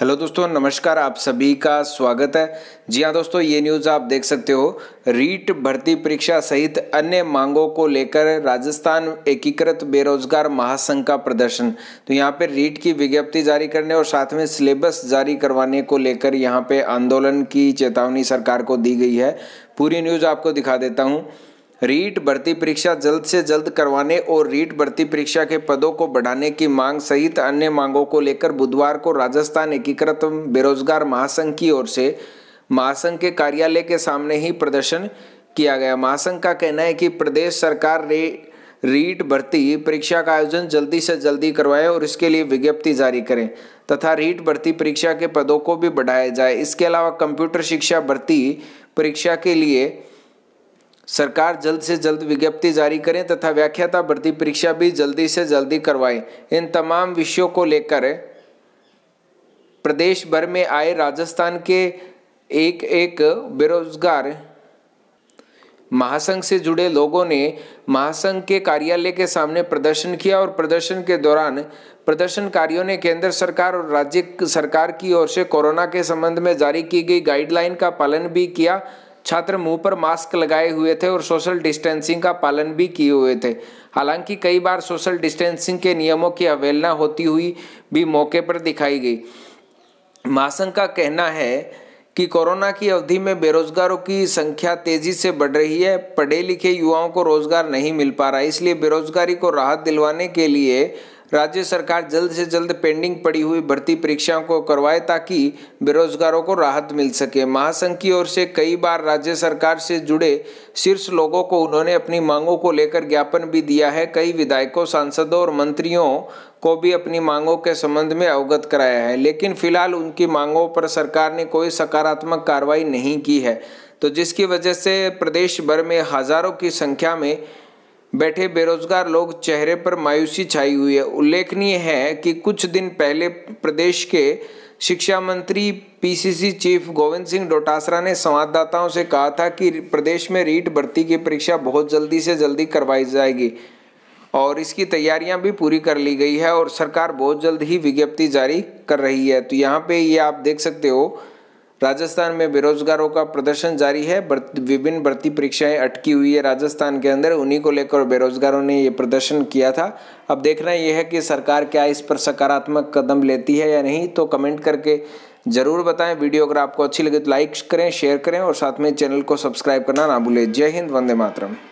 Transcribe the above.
hello दोस्तों नमस्कार आप सभी का स्वागत है जी हाँ दोस्तों ये न्यूज़ आप देख सकते हो रीट भर्ती परीक्षा सहित अन्य मांगों को लेकर राजस्थान एकीकृत बेरोजगार महासंघ का प्रदर्शन तो यहाँ पे रीट की विज्ञप्ति जारी करने और साथ में सिलेबस जारी करवाने को लेकर यहाँ पे आंदोलन की चेतावनी सरकार को दी गई है पूरी न्यूज़ आपको दिखा देता हूँ रीट भर्ती परीक्षा जल्द से जल्द करवाने और रीट भर्ती परीक्षा के पदों को बढ़ाने की मांग सहित अन्य मांगों को लेकर बुधवार को राजस्थान एकीकृत बेरोजगार महासंघ की ओर से महासंघ के कार्यालय के सामने ही प्रदर्शन किया गया महासंघ का कहना है कि प्रदेश सरकार ने रीट भर्ती परीक्षा का आयोजन जल्दी से जल्दी करवाए और इसके लिए विज्ञप्ति जारी करें तथा रीट भर्ती परीक्षा के पदों को भी बढ़ाया जाए इसके अलावा कंप्यूटर शिक्षा भर्ती परीक्षा के लिए सरकार जल्द से जल्द विज्ञप्ति जारी करें तथा व्याख्याता भर्ती परीक्षा भी जल्दी से जल्दी करवाएं इन तमाम विषयों को लेकर प्रदेश भर में आए राजस्थान के एक एक बेरोजगार महासंघ से जुड़े लोगों ने महासंघ के कार्यालय के सामने प्रदर्शन किया और प्रदर्शन के दौरान प्रदर्शनकारियों ने केंद्र सरकार और राज्य सरकार की ओर से कोरोना के संबंध में जारी की गई गाइडलाइन का पालन भी किया छात्र मुंह पर मास्क लगाए हुए थे और सोशल डिस्टेंसिंग का पालन भी किए हुए थे हालांकि कई बार सोशल डिस्टेंसिंग के नियमों की अवहेलना होती हुई भी मौके पर दिखाई गई महासंघ का कहना है कि कोरोना की अवधि में बेरोजगारों की संख्या तेजी से बढ़ रही है पढ़े लिखे युवाओं को रोजगार नहीं मिल पा रहा इसलिए बेरोजगारी को राहत दिलवाने के लिए राज्य सरकार जल्द से जल्द पेंडिंग पड़ी हुई भर्ती परीक्षाओं को करवाए ताकि बेरोजगारों को राहत मिल सके महासंघ की ओर से कई बार राज्य सरकार से जुड़े शीर्ष लोगों को उन्होंने अपनी मांगों को लेकर ज्ञापन भी दिया है कई विधायकों सांसदों और मंत्रियों को भी अपनी मांगों के संबंध में अवगत कराया है लेकिन फिलहाल उनकी मांगों पर सरकार ने कोई सकारात्मक कार्रवाई नहीं की है तो जिसकी वजह से प्रदेश भर में हजारों की संख्या में बैठे बेरोजगार लोग चेहरे पर मायूसी छाई हुई है उल्लेखनीय है कि कुछ दिन पहले प्रदेश के शिक्षा मंत्री पीसीसी चीफ गोविंद सिंह डोटासरा ने संवाददाताओं से कहा था कि प्रदेश में रीट भर्ती की परीक्षा बहुत जल्दी से जल्दी करवाई जाएगी और इसकी तैयारियां भी पूरी कर ली गई है और सरकार बहुत जल्द ही विज्ञप्ति जारी कर रही है तो यहाँ पे ये आप देख सकते हो राजस्थान में बेरोजगारों का प्रदर्शन जारी है विभिन्न भर्ती परीक्षाएं अटकी हुई है राजस्थान के अंदर उन्हीं को लेकर बेरोजगारों ने ये प्रदर्शन किया था अब देखना यह है कि सरकार क्या इस पर सकारात्मक कदम लेती है या नहीं तो कमेंट करके ज़रूर बताएं वीडियो अगर आपको अच्छी लगे तो लाइक करें शेयर करें और साथ में चैनल को सब्सक्राइब करना ना भूलें जय हिंद वंदे मातरम